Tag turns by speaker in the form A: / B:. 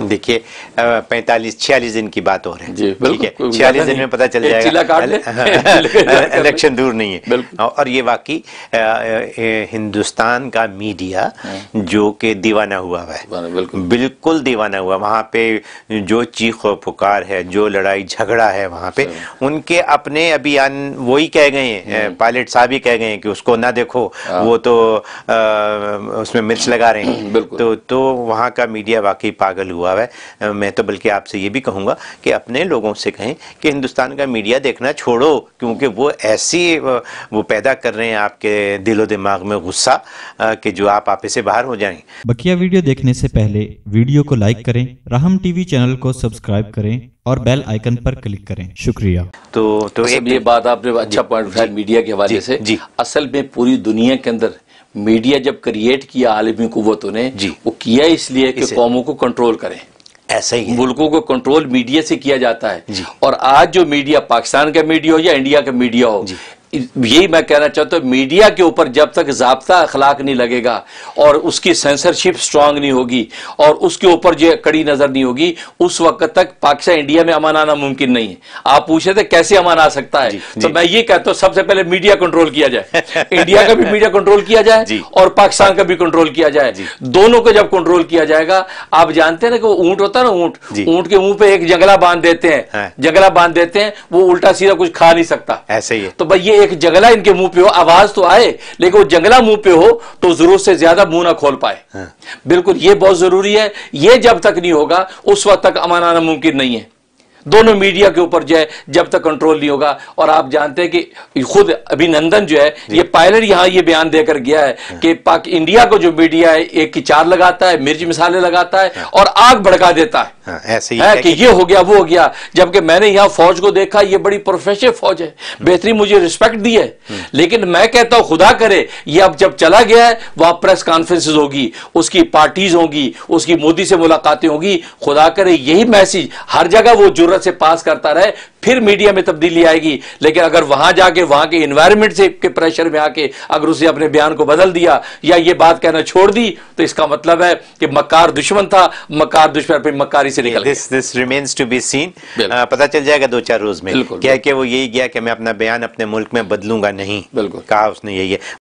A: देखिए पैंतालीस छियालीस दिन की बात हो रही है ठीक है छियालीस दिन में पता चल जाएगा इलेक्शन दूर नहीं है हाँ, और ये वाकई हिंदुस्तान का मीडिया हाँ। जो कि दीवाना हुआ है बिल्कुल दीवाना हुआ वहाँ पे जो चीख और पुकार है जो लड़ाई झगड़ा है वहाँ पे अच्छा। उनके अपने अभी वही कह गए हैं हम्म। पायलट साहब ही कह गए हैं कि उसको ना देखो हाँ। वो तो उसमें मिर्च लगा रहे हैं तो, तो वहाँ का मीडिया वाकई पागल हुआ हुआ है मैं तो बल्कि आपसे ये भी कहूँगा कि अपने लोगों से कहें कि हिंदुस्तान का मीडिया देखना छोड़ो क्योंकि वो ऐसी वो पैदा कर रहे हैं आपके दिलो दिमाग में गुस्सा कि जो आप आपे से बाहर हो जाएं बकिया वीडियो देखने से पहले वीडियो को लाइक करें राहम टीवी चैनल को सब्सक्राइब करें और बेल आइकन पर क्लिक करें शुक्रिया
B: तो तो अच्छा, एक ये बात आपने अच्छा पॉइंट उठाया मीडिया के हवाले से जी असल में पूरी दुनिया के अंदर मीडिया जब क्रिएट किया आलमी कुतों तो ने जी वो किया इसलिए कि कौमों को कंट्रोल करें ऐसा ही मुल्कों को कंट्रोल मीडिया से किया जाता है और आज जो मीडिया पाकिस्तान का मीडिया हो या इंडिया का मीडिया हो यही मैं कहना चाहता हूं मीडिया के ऊपर जब तक जबता अखलाक नहीं लगेगा और उसकी सेंसरशिप स्ट्रांग नहीं होगी और उसके ऊपर जो कड़ी नज़र नहीं होगी उस वक्त तक पाकिस्तान इंडिया में अमन आना मुमकिन नहीं है आप पूछे थे कैसे अमन आ सकता है जी, तो जी. मैं ये कहता हूं सबसे पहले मीडिया कंट्रोल किया जाए इंडिया का भी मीडिया कंट्रोल किया जाए और पाकिस्तान का भी कंट्रोल किया जाए दोनों को जब कंट्रोल किया जाएगा आप जानते हैं ना कि वो ऊंट होता है ना ऊंट ऊंट के मुंह पे एक जंगला बांध देते हैं हाँ। जंगला बांध देते हैं वो उल्टा सीधा कुछ खा नहीं सकता ऐसे ही तो भाई ये एक जंगला इनके मुंह पे हो आवाज तो आए लेकिन वो जंगला मुंह पे हो तो जरूरत से ज्यादा मुंह ना खोल पाए हाँ। बिल्कुल ये बहुत जरूरी है ये जब तक नहीं होगा उस वक्त तक आना मुमकिन नहीं है दोनों मीडिया के ऊपर जो है जब तक कंट्रोल नहीं होगा और आप जानते हैं कि खुद अभिनंदन जो है ये पायलट यहां ये बयान देकर गया है हाँ। कि पाक इंडिया को जो मीडिया है एक की चार लगाता है मिर्च मिसाले लगाता है हाँ। और आग भड़का देता है हाँ,
A: ऐसे ही है, कि ये
B: हो गया वो हो गया जबकि मैंने यहां फौज को देखा ये बड़ी प्रोफेशनल फौज है बेहतरीन मुझे रिस्पेक्ट दी है लेकिन मैं कहता हूं खुदा करे ये अब जब चला गया है वहां प्रेस कॉन्फ्रेंस होगी उसकी पार्टीज होगी उसकी मोदी से मुलाकातें होगी खुदा करे यही मैसेज हर जगह वो जुर्रत जरूरत से पास करता रहे फिर मीडिया में तब्दीली आएगी लेकिन अगर वहां जाके वहां के इन्वायरमेंट से के प्रेशर में आके अगर उसे अपने बयान को बदल दिया या ये बात कहना छोड़ दी तो इसका मतलब है कि मक्कार दुश्मन था मक्कार दुश्मन अपनी मक्कारी से निकल this this remains to be seen पता चल जाएगा दो चार रोज में क्या कि वो यही
A: गया कि मैं अपना बयान अपने मुल्क में बदलूंगा नहीं बिल्कुल कहा उसने यही है